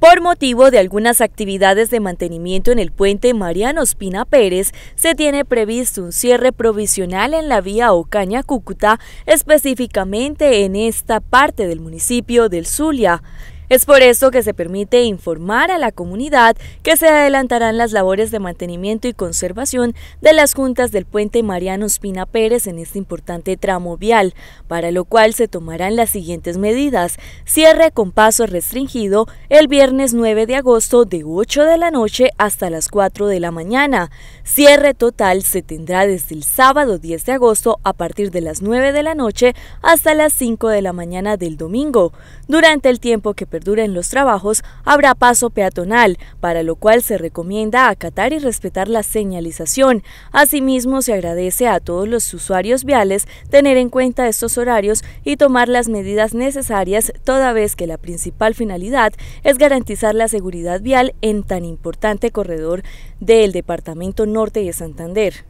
Por motivo de algunas actividades de mantenimiento en el puente Mariano Espina Pérez, se tiene previsto un cierre provisional en la vía Ocaña-Cúcuta, específicamente en esta parte del municipio del Zulia. Es por eso que se permite informar a la comunidad que se adelantarán las labores de mantenimiento y conservación de las juntas del puente Mariano Espina Pérez en este importante tramo vial, para lo cual se tomarán las siguientes medidas. Cierre con paso restringido el viernes 9 de agosto de 8 de la noche hasta las 4 de la mañana. Cierre total se tendrá desde el sábado 10 de agosto a partir de las 9 de la noche hasta las 5 de la mañana del domingo. Durante el tiempo que verdura en los trabajos, habrá paso peatonal, para lo cual se recomienda acatar y respetar la señalización. Asimismo, se agradece a todos los usuarios viales tener en cuenta estos horarios y tomar las medidas necesarias, toda vez que la principal finalidad es garantizar la seguridad vial en tan importante corredor del Departamento Norte de Santander.